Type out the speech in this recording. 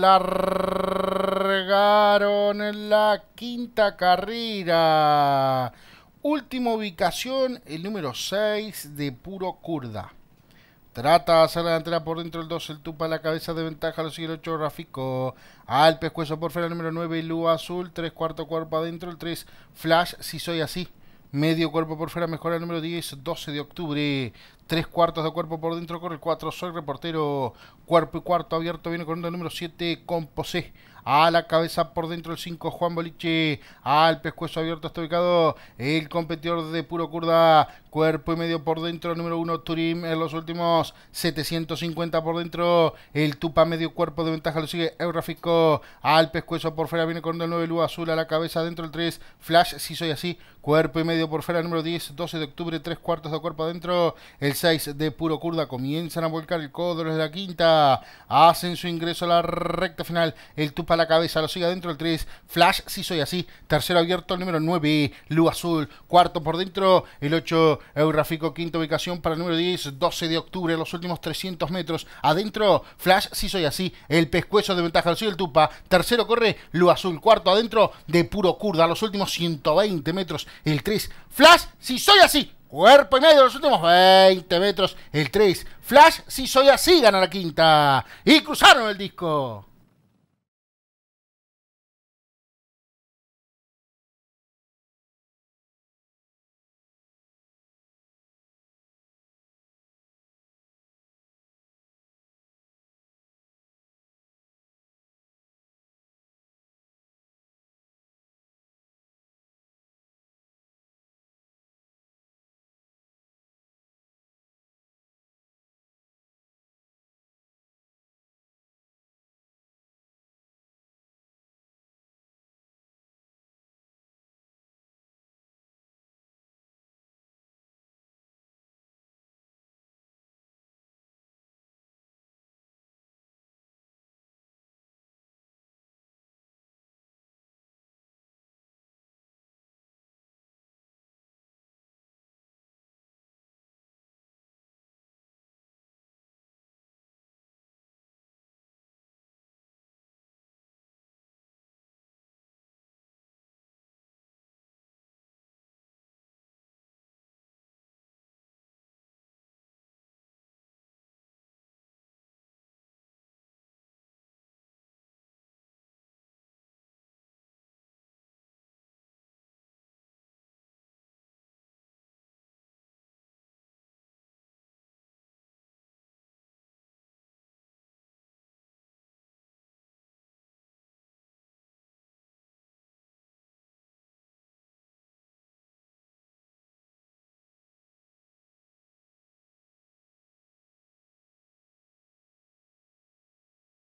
Largaron en la quinta carrera. Última ubicación, el número 6 de Puro Kurda. Trata de hacer la delantera por dentro el 2, el Tupa la cabeza de ventaja, lo sigue el 8, Rafico. Al pescuezo por fuera el número 9, Lua Azul, 3 cuarto cuerpo adentro, el 3, Flash, si soy así. Medio cuerpo por fuera, mejora el número 10, 12 de octubre. Tres cuartos de cuerpo por dentro corre el 4 Soy reportero cuerpo y cuarto abierto viene corriendo el número 7 Composé a la cabeza por dentro el 5 Juan Boliche al pescuezo abierto está ubicado el competidor de Puro Curda cuerpo y medio por dentro el número 1 Turim en los últimos 750 por dentro el Tupa medio cuerpo de ventaja lo sigue Eurafico al pescuezo por fuera viene corriendo el 9 Luz Azul a la cabeza dentro el 3 Flash si soy así cuerpo y medio por fuera número 10 12 de octubre tres cuartos de cuerpo adentro el 6 de Puro Kurda comienzan a volcar el codo desde la quinta. Hacen su ingreso a la recta final. El tupa a la cabeza, lo sigue adentro el 3. Flash, si soy así. Tercero abierto el número 9. Lu Azul. Cuarto por dentro. El 8, Euráfico. Quinta ubicación para el número 10. 12 de octubre, los últimos 300 metros. Adentro, Flash, si soy así. El pescuezo de ventaja, lo sigue el tupa. Tercero corre Lu Azul. Cuarto adentro de Puro Kurda, los últimos 120 metros. El 3, Flash, si soy así. Cuerpo y medio los últimos 20 metros. El 3. Flash, si soy así, gana la quinta. Y cruzaron el disco.